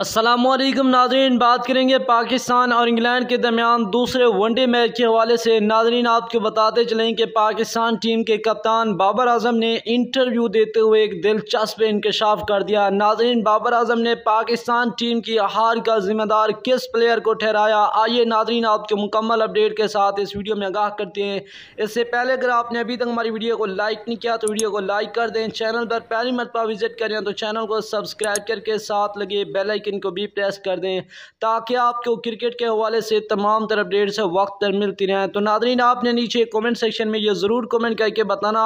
असलम नाजरीन बात करेंगे पाकिस्तान और इंग्लैंड के दरमियान दूसरे वनडे मैच के हवाले से नाजरीन आपको बताते चलें कि पाकिस्तान टीम के कप्तान बाबर आजम ने इंटरव्यू देते हुए एक दिलचस्प इंकशाफ कर दिया नाजरीन बाबर आजम ने पाकिस्तान टीम की हार का जिम्मेदार किस प्लेयर को ठहराया आइए नाजरीन आपके मुकम्मल अपडेट के साथ इस वीडियो में आगाह करते हैं इससे पहले अगर आपने अभी तक हमारी वीडियो को लाइक नहीं किया तो वीडियो को लाइक कर दें चैनल पर पहली मरतबा विजिट करें तो चैनल को सब्सक्राइब करके साथ लगे बेलाइकन को भी प्रेस कर दें ताकि आपको क्रिकेट के हवाले से तमाम तरह अपडेट्स वक्त पर मिलती रहें तो नादरीन आपने नीचे कमेंट सेक्शन में ये ज़रूर कमेंट करके बताना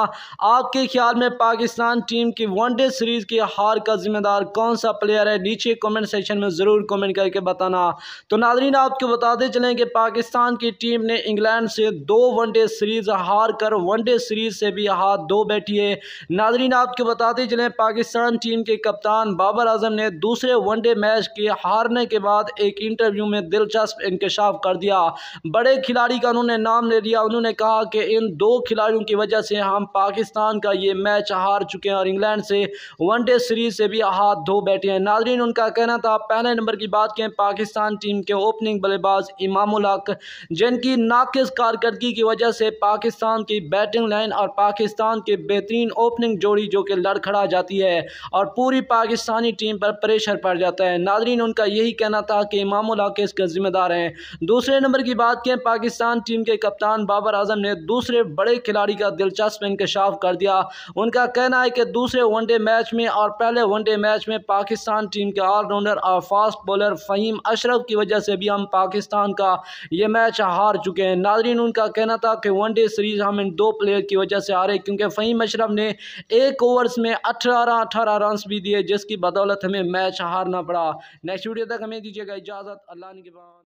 आपके ख्याल में पाकिस्तान टीम की वनडे सीरीज़ की हार का जिम्मेदार कौन सा प्लेयर है नीचे कमेंट सेक्शन में ज़रूर कमेंट करके बताना तो नादरीन आपको बताते चलें कि पाकिस्तान की टीम ने इंग्लैंड से दो वनडे सीरीज़ हार कर वनडे सीरीज़ से भी हाथ दो बैठी है नादरीन आपको बताते चलें पाकिस्तान टीम के कप्तान बाबर आजम ने दूसरे वनडे मैच मैच के हारने के बाद एक इंटरव्यू में दिलचस्प इंकशाफ कर दिया बड़े खिलाड़ी का उन्होंने नाम ले लिया उन्होंने कहा कि इन दो खिलाड़ियों की वजह से हम पाकिस्तान का ये मैच हार चुके हैं और इंग्लैंड से वनडे सीरीज से भी हाथ धो बैठे हैं नाजरीन उनका कहना था पहले नंबर की बात करें पाकिस्तान टीम के ओपनिंग बल्लेबाज इमाम हक जिनकी नाकस कारकर्दगी की वजह से पाकिस्तान की बैटिंग लाइन और पाकिस्तान के बेहतरीन ओपनिंग जोड़ी जो कि लड़खड़ा जाती है और पूरी पाकिस्तानी टीम पर प्रेशर पड़ जाता है नाजरीन उनका यही कहना था कि इमाम हक इसके ज़िम्मेदार हैं दूसरे नंबर की बात करें पाकिस्तान टीम के कप्तान बाबर आजम ने दूसरे बड़े खिलाड़ी का दिलचस्प इंकशाफ कर दिया उनका कहना है कि दूसरे वनडे मैच में और पहले वनडे मैच में पाकिस्तान टीम के ऑलराउंडर और फास्ट बॉलर फ़हीम अशरफ की वजह से भी हम पाकिस्तान का ये मैच हार चुके हैं नाजरीन उनका कहना था कि वनडे सीरीज़ हम इन दो प्लेयर की वजह से हारे क्योंकि फ़हीम अशरफ ने एक ओवर्स में अठारह अठारह रन भी दिए जिसकी बदौलत हमें मैच हारना पड़ा नेक्स्ट वीडियो तक हमें दीजिएगा इजाज़त अल्लाह के बाद